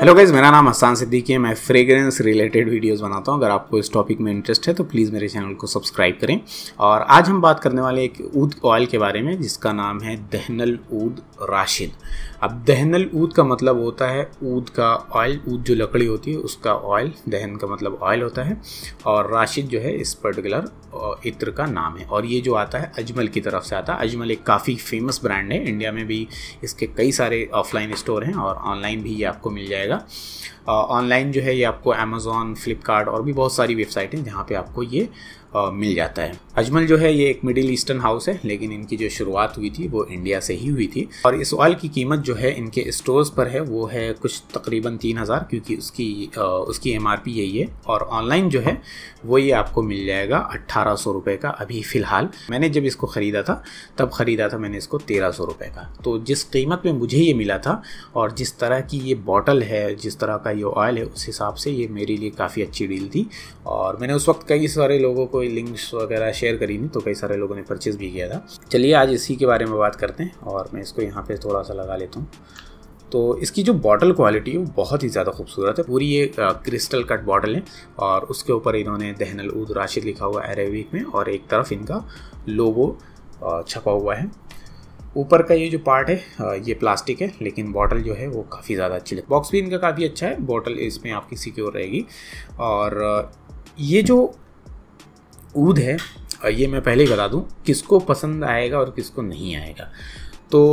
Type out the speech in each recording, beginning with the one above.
hello guys मेरा नाम हसान सिद्दीकी है मैं फ्रेग्रेंस रिलेटेड वीडियोस बनाता हूं अगर आपको इस टॉपिक में इंटरेस्ट है तो प्लीज़ मेरे चैनल को सब्सक्राइब करें और आज हम बात करने वाले एक ऊद ऑयल के बारे में जिसका नाम है दहनल ऊद राशिद अब दहनल ऊद का मतलब होता है ऊद का ऑयल ऊद जो लकड़ी होती है उसका ऑयल दहन का मतलब ऑयल होता है और राशिद जो है इस पर्टिकुलर इत्र का नाम है और ये जो आता है अजमल की तरफ से आता है अजमल एक काफ़ी फेमस ब्रांड है इंडिया में भी इसके कई सारे ऑफलाइन स्टोर हैं और ऑनलाइन भी ये आपको मिल जाएगा जाएगा ऑनलाइन जो है ये आपको अमेज़ोन फ्लिपकार्ट और भी बहुत सारी वेबसाइट हैं जहाँ पे आपको ये आ, मिल जाता है अजमल जो है ये एक मिडिल ईस्टर्न हाउस है लेकिन इनकी जो शुरुआत हुई थी वो इंडिया से ही हुई थी और इस ऑयल की कीमत जो है इनके स्टोर्स पर है वो है कुछ तकरीबन तीन हज़ार क्योंकि उसकी आ, उसकी एम यही है और ऑनलाइन जो है वो ये आपको मिल जाएगा अट्ठारह सौ रुपये का अभी फ़िलहाल मैंने जब इसको ख़रीदा था तब ख़रीदा था मैंने इसको तेरह सौ रुपये का तो जिस कीमत में मुझे ये मिला था और जिस तरह की ये बॉटल है जिस तरह का ये ऑयल है उस हिसाब से ये मेरे लिए काफ़ी अच्छी डील थी और मैंने उस वक्त कई सारे लोगों को लिंक्स वगैरह शेयर करी थी तो कई सारे लोगों ने परचेज़ भी किया था चलिए आज इसी के बारे में बात करते हैं और मैं इसको यहाँ पर थोड़ा सा लगा लेता हूँ तो इसकी जो बॉटल क्वालिटी है वो बहुत ही ज़्यादा खूबसूरत है पूरी ये क्रिस्टल कट बॉटल है और उसके ऊपर इन्होंने दहनल उद राशिद लिखा हुआ अरेबिक में और एक तरफ इनका लोगो छपा हुआ है ऊपर का ये जो पार्ट है ये प्लास्टिक है लेकिन बॉटल जो है वो काफ़ी ज़्यादा अच्छी लगी बॉक्स भी इनका काफ़ी अच्छा है बॉटल इसमें आपकी सिक्योर रहेगी और ये जो ऊद है ये मैं पहले ही बता दूँ किसको पसंद आएगा और किसको नहीं आएगा तो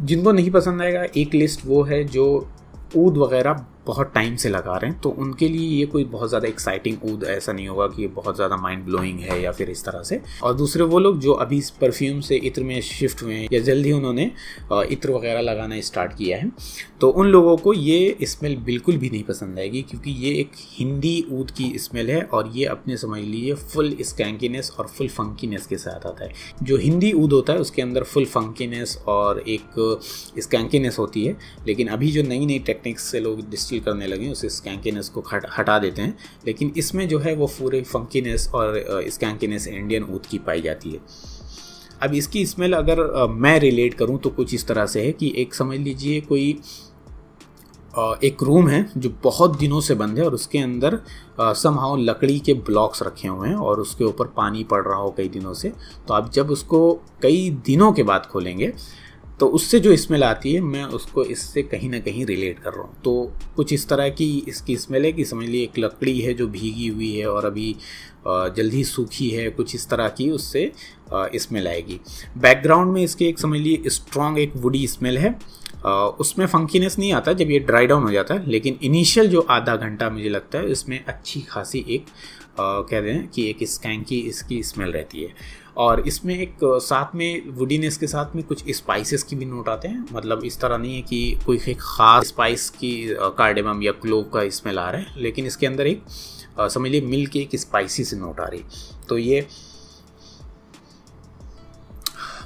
जिनको नहीं पसंद आएगा एक लिस्ट वो है जो ऊद वगैरह बहुत टाइम से लगा रहे हैं तो उनके लिए ये कोई बहुत ज़्यादा एक्साइटिंग कूद ऐसा नहीं होगा कि ये बहुत ज़्यादा माइंड ब्लोइंग है या फिर इस तरह से और दूसरे वो लोग जो अभी इस परफ्यूम से इत्र में शिफ्ट हुए हैं या जल्दी उन्होंने इत्र वगैरह लगाना स्टार्ट किया है तो उन लोगों को ये स्मेल बिल्कुल भी नहीं पसंद आएगी क्योंकि ये एक हिंदी ऊद की स्मेल है और ये अपने समझ लीजिए फुल स्कैंकीनेस और फुल फंकीनेस के साथ आता है जो हिंदी ऊद होता है उसके अंदर फुल फंकीनेस और एक स्कैंकीनेस होती है लेकिन अभी जो नई नई टेक्निक्स से लोग डिस्ट फील करने लगें उस स्कैंकीनेस को हटा देते हैं लेकिन इसमें जो है वो पूरे फंकीनेस और स्कैंकीनेस इंडियन ऊद की पाई जाती है अब इसकी स्मेल अगर मैं रिलेट करूँ तो कुछ इस तरह से है कि एक समझ लीजिए कोई एक रूम है जो बहुत दिनों से बंद है और उसके अंदर समहाउ लकड़ी के ब्लॉक्स रखे हुए हैं और उसके ऊपर पानी पड़ रहा हो कई दिनों से तो आप जब उसको कई दिनों के बाद खोलेंगे तो उससे जो स्मेल आती है मैं उसको इससे कहीं ना कहीं रिलेट कर रहा हूँ तो कुछ इस तरह की इसकी स्मेल है कि समझ लीजिए एक लकड़ी है जो भीगी हुई है और अभी जल्दी सूखी है कुछ इस तरह की उससे स्मेल आएगी बैकग्राउंड में इसके एक समझ लीजिए स्ट्रॉन्ग एक वुडी स्मेल है उसमें फंकीनेस नहीं आता जब ये ड्राई डाउन हो जाता है लेकिन इनिशियल जो आधा घंटा मुझे लगता है इसमें अच्छी खासी एक कह दें कि एक स्कैंकी इसकी स्मेल रहती है और इसमें एक साथ में वुडीनेस के साथ में कुछ स्पाइसेस की भी नोट आते हैं मतलब इस तरह नहीं है कि कोई एक ख़ास स्पाइस की कार्डेमम या क्लोव का स्मेल आ रहा है लेकिन इसके अंदर एक समझ लीजिए मिल के एक स्पाइसी से नोट आ रही तो ये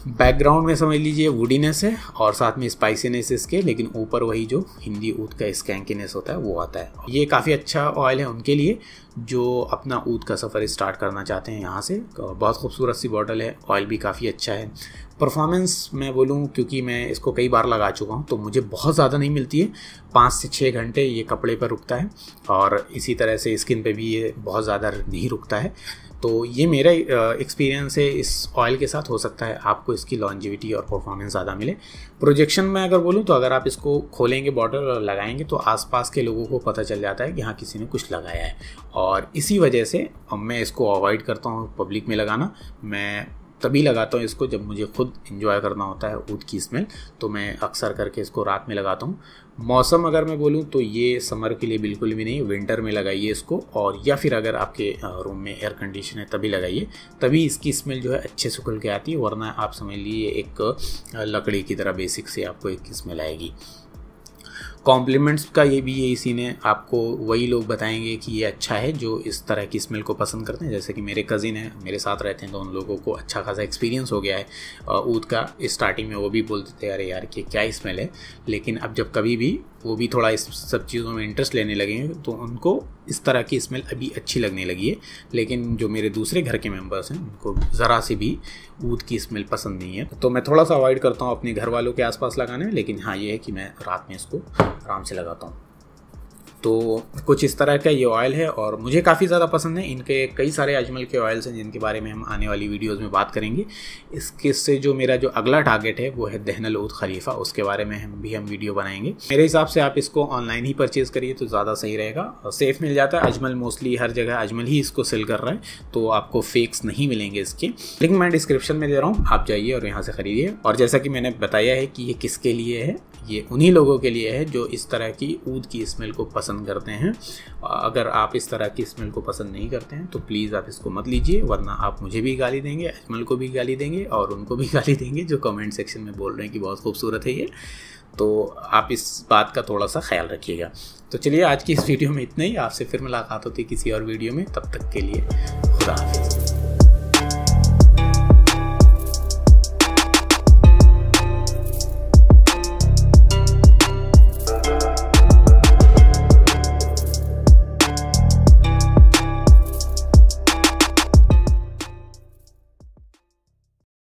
बैकग्राउंड में समझ लीजिए वुडीनेस है और साथ में स्पाइसीनेस इसके लेकिन ऊपर वही जो हिंदी ऊद का स्कैंकीनेस होता है वो आता है ये काफ़ी अच्छा ऑयल है उनके लिए जो अपना ऊद का सफ़र स्टार्ट करना चाहते हैं यहाँ से बहुत खूबसूरत सी बॉटल है ऑयल भी काफ़ी अच्छा है परफॉर्मेंस मैं बोलूँ क्योंकि मैं इसको कई बार लगा चुका हूँ तो मुझे बहुत ज़्यादा नहीं मिलती है पाँच से छः घंटे ये कपड़े पर रुकता है और इसी तरह से स्किन पे भी ये बहुत ज़्यादा नहीं रुकता है तो ये मेरा एक्सपीरियंस है इस ऑयल के साथ हो सकता है आपको इसकी लॉन्जिविटी और परफॉर्मेंस ज़्यादा मिले प्रोजेक्शन में अगर बोलूँ तो अगर आप इसको खोलेंगे बॉटल और लगाएंगे तो आसपास के लोगों को पता चल जाता है कि हाँ किसी ने कुछ लगाया है और और इसी वजह से मैं इसको अवॉइड करता हूँ पब्लिक में लगाना मैं तभी लगाता हूँ इसको जब मुझे खुद इन्जॉय करना होता है ऊद की स्मेल तो मैं अक्सर करके इसको रात में लगाता हूँ मौसम अगर मैं बोलूँ तो ये समर के लिए बिल्कुल भी नहीं विंटर में लगाइए इसको और या फिर अगर आपके रूम में एयर कंडीशन है तभी लगाइए तभी इसकी स्मेल जो है अच्छे से खुल के आती है वरना आप समझ लीजिए एक लकड़ी की तरह बेसिक से आपको एक स्मेल आएगी कॉम्प्लीमेंट्स का ये भी यही सीन है आपको वही लोग बताएंगे कि ये अच्छा है जो इस तरह की स्मेल को पसंद करते हैं जैसे कि मेरे कज़िन हैं मेरे साथ रहते हैं तो उन लोगों को अच्छा खासा एक्सपीरियंस हो गया है ऊद का स्टार्टिंग में वो भी बोलते थे अरे यार कि क्या स्मेल है लेकिन अब जब कभी भी वो भी थोड़ा इस सब चीज़ों में इंटरेस्ट लेने लगे हैं तो उनको इस तरह की स्मेल अभी अच्छी लगने लगी है लेकिन जो मेरे दूसरे घर के मेम्बर्स हैं उनको ज़रा से भी ऊद की स्मेल पसंद नहीं है तो मैं थोड़ा सा अवॉइड करता हूँ अपने घर वालों के आसपास लगाने लेकिन हाँ ये है कि मैं रात में इसको आराम से लगाता हूँ तो कुछ इस तरह का ये ऑयल है और मुझे काफ़ी ज़्यादा पसंद है इनके कई सारे अजमल के ऑयल्स हैं जिनके बारे में हम आने वाली वीडियोज़ में बात करेंगे इसके से जो मेरा जो अगला टारगेट है वो है दहनलूद खलीफा उसके बारे में हम भी हम वीडियो बनाएंगे मेरे हिसाब से आप इसको ऑनलाइन ही परचेज़ करिए तो ज़्यादा सही रहेगा सेफ़ मिल जाता है अजमल मोस्टली हर जगह अजमल ही इसको सेल कर रहा है तो आपको फेक्स नहीं मिलेंगे इसके लिंक मैं डिस्क्रिप्शन में दे रहा हूँ आप जाइए और यहाँ से ख़रीदिए और जैसा कि मैंने बताया है कि ये किसके लिए है ये उन्हीं लोगों के लिए है जो इस तरह की ऊद की स्मेल को पसंद करते हैं अगर आप इस तरह की स्मेल को पसंद नहीं करते हैं तो प्लीज़ आप इसको मत लीजिए वरना आप मुझे भी गाली देंगे अजमल को भी गाली देंगे और उनको भी गाली देंगे जो कमेंट सेक्शन में बोल रहे हैं कि बहुत खूबसूरत है ये तो आप इस बात का थोड़ा सा ख्याल रखिएगा तो चलिए आज की इस वीडियो में इतना ही आपसे फिर मुलाकात होती है किसी और वीडियो में तब तक के लिए खुदा हाफिज़